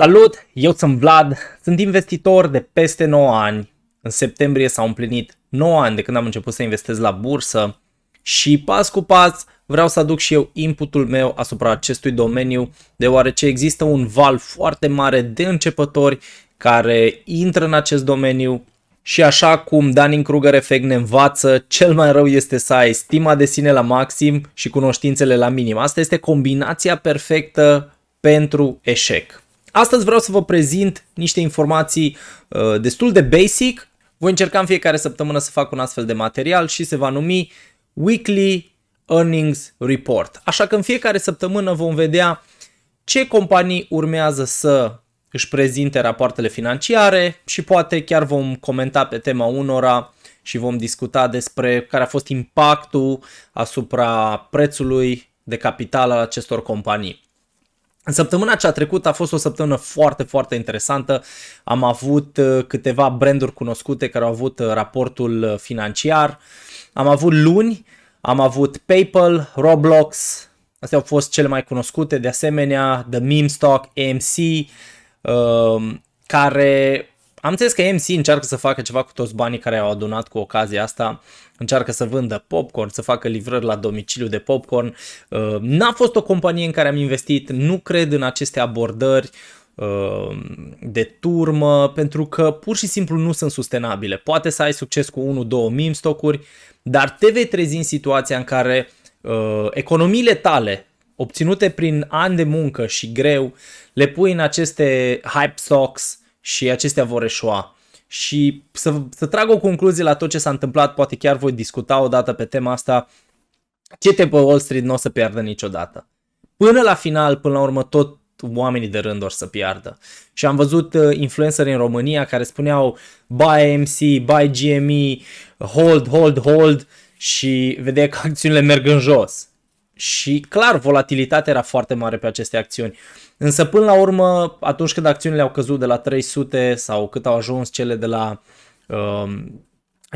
Salut, eu sunt Vlad, sunt investitor de peste 9 ani. În septembrie s-au împlinit 9 ani de când am început să investez la bursă și pas cu pas vreau să aduc și eu inputul meu asupra acestui domeniu, deoarece există un val foarte mare de începători care intră în acest domeniu și așa cum Dan kruger Effect ne învață, cel mai rău este să ai stima de sine la maxim și cunoștințele la minim. Asta este combinația perfectă pentru eșec. Astăzi vreau să vă prezint niște informații uh, destul de basic. Voi încerca în fiecare săptămână să fac un astfel de material și se va numi Weekly Earnings Report. Așa că în fiecare săptămână vom vedea ce companii urmează să își prezinte rapoartele financiare și poate chiar vom comenta pe tema unora și vom discuta despre care a fost impactul asupra prețului de capital al acestor companii. Săptămâna cea trecută a fost o săptămână foarte, foarte interesantă. Am avut uh, câteva branduri cunoscute care au avut uh, raportul uh, financiar. Am avut luni, am avut PayPal, Roblox, astea au fost cele mai cunoscute, de asemenea The Meme Stock, AMC, um, care am înțeles că MC încearcă să facă ceva cu toți banii care au adunat cu ocazia asta, încearcă să vândă popcorn, să facă livrări la domiciliu de popcorn. Uh, n-a fost o companie în care am investit, nu cred în aceste abordări uh, de turmă, pentru că pur și simplu nu sunt sustenabile. Poate să ai succes cu 1-2 meme stocuri, dar te vei trezi în situația în care uh, economiile tale obținute prin ani de muncă și greu, le pui în aceste hype stocks, și acestea vor eșua. Și să, să trag o concluzie la tot ce s-a întâmplat, poate chiar voi discuta o dată pe tema asta, ce te pe Wall Street nu o să piardă niciodată. Până la final, până la urmă, tot oamenii de rând or să piardă. Și am văzut uh, influenceri în România care spuneau buy MC, buy GME, hold, hold, hold și vedea că acțiunile merg în jos. Și clar, volatilitatea era foarte mare pe aceste acțiuni. Însă până la urmă, atunci când acțiunile au căzut de la 300 sau cât au ajuns cele de la uh, um,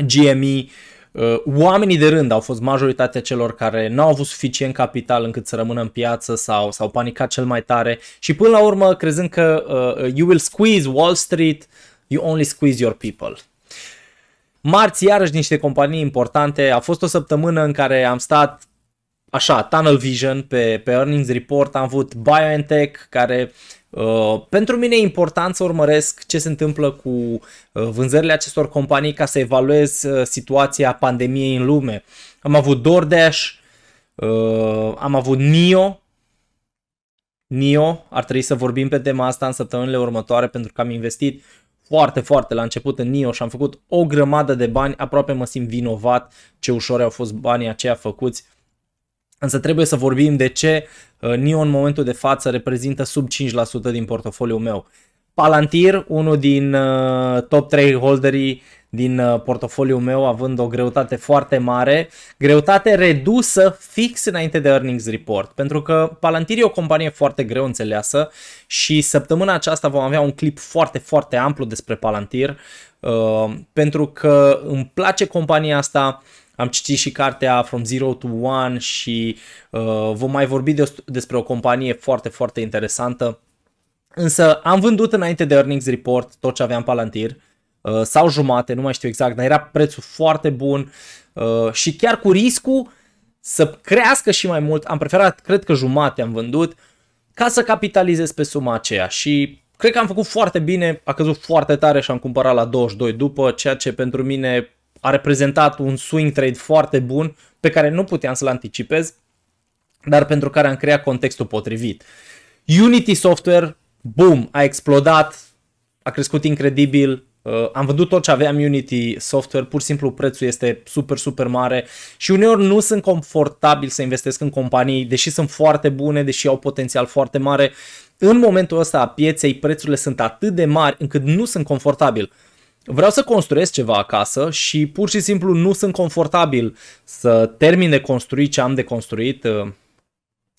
GME, uh, oamenii de rând au fost majoritatea celor care n-au avut suficient capital încât să rămână în piață sau s-au panicat cel mai tare și până la urmă, crezând că uh, you will squeeze Wall Street, you only squeeze your people. Marți, iarăși niște companii importante. A fost o săptămână în care am stat așa, Tunnel Vision pe, pe earnings report, am avut BioNTech care Uh, pentru mine e important să urmăresc ce se întâmplă cu uh, vânzările acestor companii ca să evaluez uh, situația pandemiei în lume. Am avut DoorDash, uh, am avut NIO. NIO, ar trebui să vorbim pe tema asta în săptămânile următoare pentru că am investit foarte, foarte la început în NIO și am făcut o grămadă de bani, aproape mă simt vinovat ce ușor au fost banii aceia făcuți Însă trebuie să vorbim de ce uh, NIO în momentul de față reprezintă sub 5% din portofoliul meu. Palantir, unul din uh, top 3 holderii din uh, portofoliul meu, având o greutate foarte mare, greutate redusă fix înainte de earnings report, pentru că Palantir e o companie foarte greu înțeleasă și săptămâna aceasta vom avea un clip foarte, foarte amplu despre Palantir, pentru că îmi place compania asta, am citit și cartea From Zero to One și uh, vom mai vorbi de, despre o companie foarte, foarte interesantă. Însă am vândut înainte de earnings report tot ce aveam Palantir uh, sau jumate, nu mai știu exact, dar era prețul foarte bun uh, și chiar cu riscul să crească și mai mult, am preferat, cred că jumate am vândut, ca să capitalizez pe suma aceea și cred că am făcut foarte bine, a căzut foarte tare și am cumpărat la 22 după, ceea ce pentru mine a reprezentat un swing trade foarte bun pe care nu puteam să-l anticipez, dar pentru care am creat contextul potrivit. Unity Software, boom, a explodat, a crescut incredibil, Uh, am vândut tot ce aveam Unity Software, pur și simplu prețul este super, super mare și uneori nu sunt confortabil să investesc în companii, deși sunt foarte bune, deși au potențial foarte mare. În momentul ăsta a pieței, prețurile sunt atât de mari încât nu sunt confortabil vreau să construiesc ceva acasă și pur și simplu nu sunt confortabil să termin de construit ce am de construit, uh,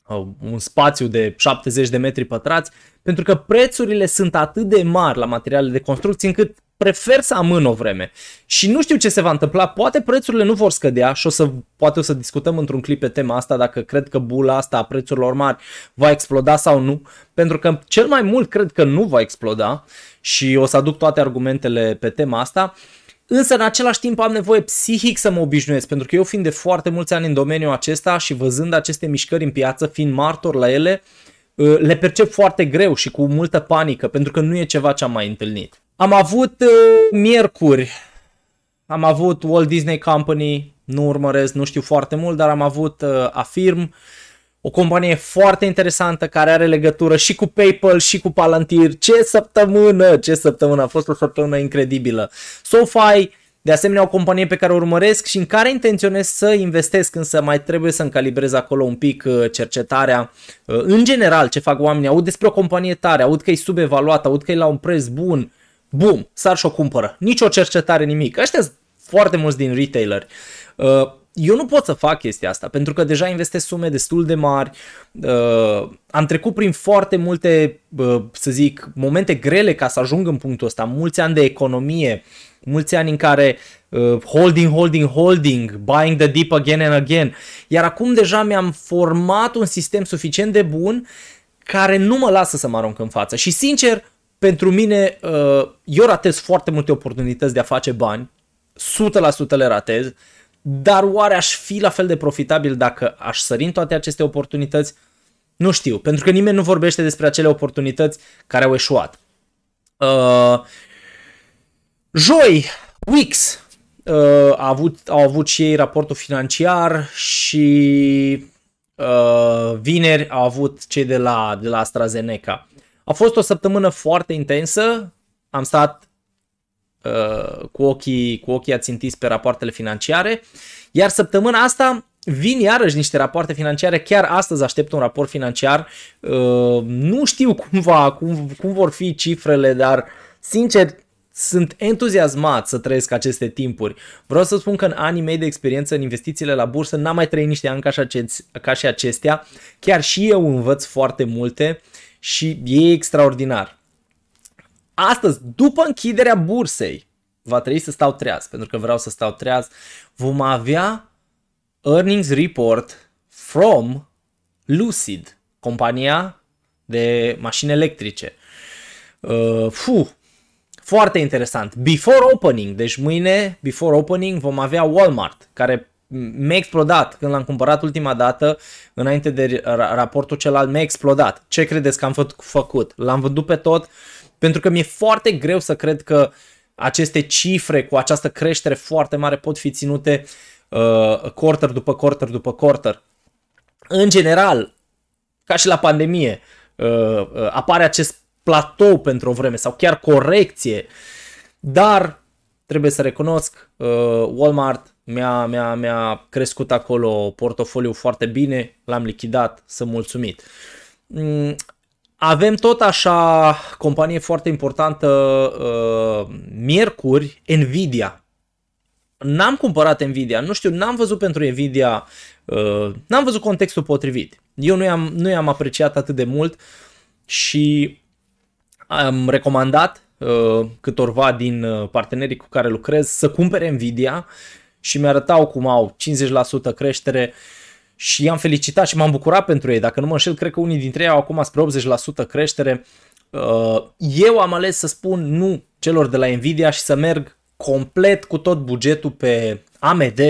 uh, un spațiu de 70 de metri pătrați, pentru că prețurile sunt atât de mari la materiale de construcții încât prefer să amân o vreme. Și nu știu ce se va întâmpla, poate prețurile nu vor scădea și o să, poate o să discutăm într-un clip pe tema asta dacă cred că bula asta a prețurilor mari va exploda sau nu, pentru că cel mai mult cred că nu va exploda și o să aduc toate argumentele pe tema asta. Însă, în același timp, am nevoie psihic să mă obișnuiesc, pentru că eu fiind de foarte mulți ani în domeniul acesta și văzând aceste mișcări în piață, fiind martor la ele, le percep foarte greu și cu multă panică, pentru că nu e ceva ce am mai întâlnit. Am avut uh, miercuri, am avut Walt Disney Company, nu urmăresc, nu știu foarte mult, dar am avut uh, Afirm, o companie foarte interesantă care are legătură și cu PayPal și cu Palantir. Ce săptămână, ce săptămână, a fost o săptămână incredibilă. SoFi, de asemenea o companie pe care o urmăresc și în care intenționez să investesc, însă mai trebuie să-mi calibrez acolo un pic uh, cercetarea. Uh, în general, ce fac oamenii, aud despre o companie tare, aud că e subevaluată, aud că e la un preț bun, Bum, sar și o cumpără. Nici o cercetare, nimic. Ăștia foarte mulți din retaileri. Uh, eu nu pot să fac chestia asta, pentru că deja investesc sume destul de mari, uh, am trecut prin foarte multe, uh, să zic, momente grele ca să ajung în punctul ăsta, mulți ani de economie, mulți ani în care holding, holding, holding, buying the deep again and again, iar acum deja mi-am format un sistem suficient de bun care nu mă lasă să mă arunc în față și sincer, pentru mine, uh, eu ratez foarte multe oportunități de a face bani, 100% le ratez, dar oare aș fi la fel de profitabil dacă aș sări în toate aceste oportunități? Nu știu, pentru că nimeni nu vorbește despre acele oportunități care au eșuat. Uh, joi, Wix uh, a avut, au avut și ei raportul financiar și uh, vineri au avut cei de la, de la AstraZeneca. A fost o săptămână foarte intensă, am stat uh, cu ochii, cu ochii ațintiți pe rapoartele financiare, iar săptămâna asta vin iarăși niște rapoarte financiare, chiar astăzi aștept un raport financiar, uh, nu știu cum, va, cum, cum vor fi cifrele, dar sincer sunt entuziasmat să trăiesc aceste timpuri. Vreau să spun că în anii mei de experiență în investițiile la bursă n-am mai trăit niște ani ca și, acestea. Chiar și eu învăț foarte multe și e extraordinar. Astăzi, după închiderea bursei, va trebui să stau treaz, pentru că vreau să stau treaz, vom avea earnings report from Lucid, compania de mașini electrice. Uh, fu, foarte interesant. Before opening, deci mâine, before opening, vom avea Walmart, care mi-a explodat când l-am cumpărat ultima dată, înainte de raportul celălalt, mi-a explodat. Ce credeți că am făcut? L-am vândut pe tot pentru că mi-e foarte greu să cred că aceste cifre cu această creștere foarte mare pot fi ținute uh, quarter după quarter după quarter. În general, ca și la pandemie, uh, uh, apare acest platou pentru o vreme sau chiar corecție, dar trebuie să recunosc, uh, Walmart mi-a, mi-a, mi-a crescut acolo portofoliu foarte bine, l-am lichidat, sunt mulțumit. Mm, avem tot așa companie foarte importantă, uh, miercuri, Nvidia. N-am cumpărat Nvidia, nu știu, n-am văzut pentru Nvidia, uh, n-am văzut contextul potrivit. Eu nu i-am, nu i-am apreciat atât de mult și am recomandat uh, câtorva din uh, partenerii cu care lucrez să cumpere Nvidia uh, și mi-arătau cum au 50% creștere și i-am felicitat și m-am bucurat pentru ei. Dacă nu mă înșel, cred că unii dintre ei au acum spre 80% creștere. Uh, eu am ales să spun nu celor de la Nvidia și să merg complet cu tot bugetul pe AMD,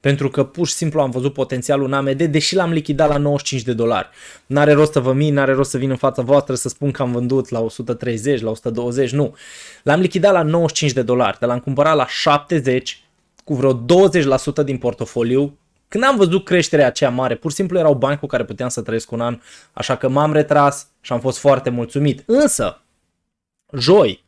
pentru că pur și simplu am văzut potențialul în AMD, deși l-am lichidat la 95 de dolari. N-are rost să vă min, n-are rost să vin în fața voastră să spun că am vândut la 130, la 120, nu. L-am lichidat la 95 de dolari, dar l-am cumpărat la 70 cu vreo 20% din portofoliu. Când am văzut creșterea aceea mare, pur și simplu erau bani cu care puteam să trăiesc un an, așa că m-am retras și am fost foarte mulțumit. Însă, joi,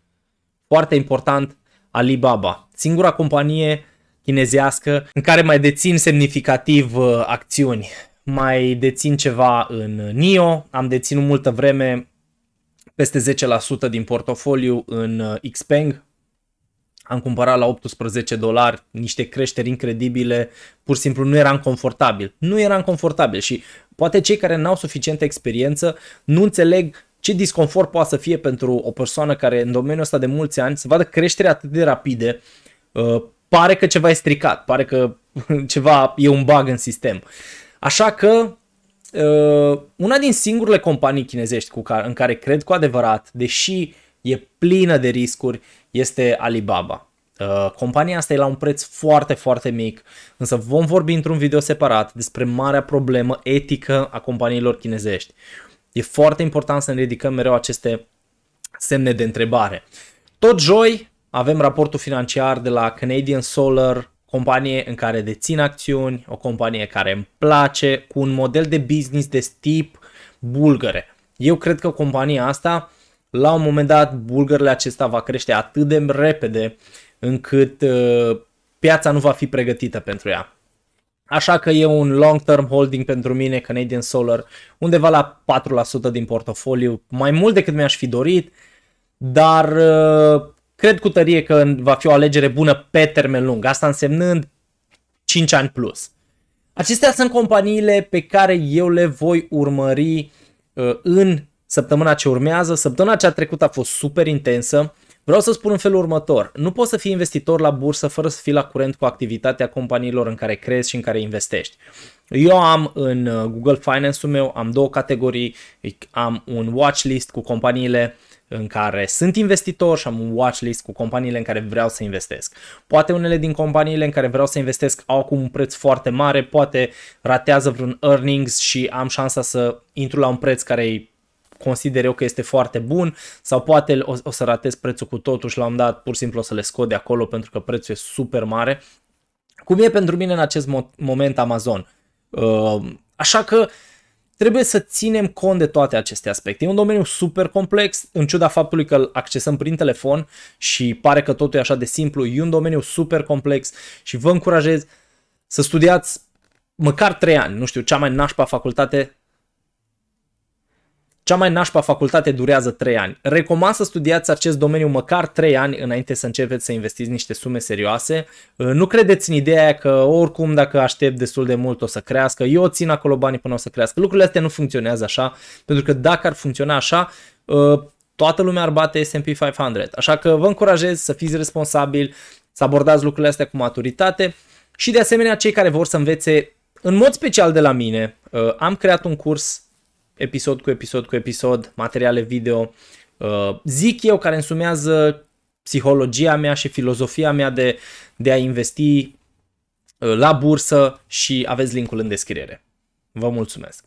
foarte important, Alibaba, singura companie chinezească în care mai dețin semnificativ uh, acțiuni. Mai dețin ceva în NIO, am deținut multă vreme peste 10% din portofoliu în uh, Xpeng, am cumpărat la 18 dolari niște creșteri incredibile, pur și simplu nu eram confortabil. Nu eram confortabil și poate cei care n-au suficientă experiență nu înțeleg ce disconfort poate să fie pentru o persoană care în domeniul ăsta de mulți ani să vadă creștere atât de rapide, uh, pare că ceva e stricat, pare că ceva e un bug în sistem. Așa că uh, una din singurele companii chinezești cu care, în care cred cu adevărat, deși uh, e plină de riscuri, este Alibaba. Uh, compania asta e la un preț foarte, foarte mic, însă vom vorbi într-un video separat despre marea problemă etică a companiilor chinezești. E foarte important să ne ridicăm mereu aceste semne de întrebare. Tot joi avem raportul financiar de la Canadian Solar, companie în care dețin acțiuni, o companie care îmi place, cu un model de business de tip bulgare. Eu cred că compania asta la un moment dat bulgările acesta va crește atât de repede încât uh, piața nu va fi pregătită pentru ea. Așa că e un long-term holding pentru mine, Canadian Solar, undeva la 4% din portofoliu, mai mult decât mi-aș fi dorit, dar uh, cred cu tărie că va fi o alegere bună pe termen lung, asta însemnând 5 ani plus. Acestea sunt companiile pe care eu le voi urmări uh, în săptămâna ce urmează. Săptămâna ce a trecut a fost super intensă. Vreau să spun în felul următor, nu poți să fii investitor la bursă fără să fii la curent cu activitatea companiilor în care crezi și în care investești. Eu am în uh, Google Finance-ul meu, am două categorii, am un watchlist cu companiile în care sunt investitor și am un watchlist cu companiile în care vreau să investesc. Poate unele din companiile în care vreau să investesc au acum un preț foarte mare, poate ratează vreun earnings și am șansa să intru la un preț care e consider eu că este foarte bun sau poate o, o să ratez prețul cu totul și la un dat pur și simplu o să le scot de acolo pentru că prețul e super mare. Cum e pentru mine în acest mo- moment Amazon. Uh, așa că trebuie să ținem cont de toate aceste aspecte. E un domeniu super complex, în ciuda faptului că îl accesăm prin telefon și pare că totul e așa de simplu, e un domeniu super complex și vă încurajez să studiați măcar 3 ani, nu știu, cea mai nașpa facultate cea mai nașpa facultate durează 3 ani. Recomand să studiați acest domeniu măcar 3 ani înainte să începeți să investiți niște sume serioase. Uh, nu credeți în ideea că oricum dacă aștept destul de mult o să crească, eu țin acolo banii până o să crească. Lucrurile astea nu funcționează așa, pentru că dacă ar funcționa așa, uh, toată lumea ar bate S&P 500. Așa că vă încurajez să fiți responsabili, să abordați lucrurile astea cu maturitate și de asemenea cei care vor să învețe în mod special de la mine, uh, am creat un curs episod cu episod cu episod, materiale video, uh, zic eu, care însumează psihologia mea și filozofia mea de, de a investi uh, la bursă și aveți linkul în descriere. Vă mulțumesc!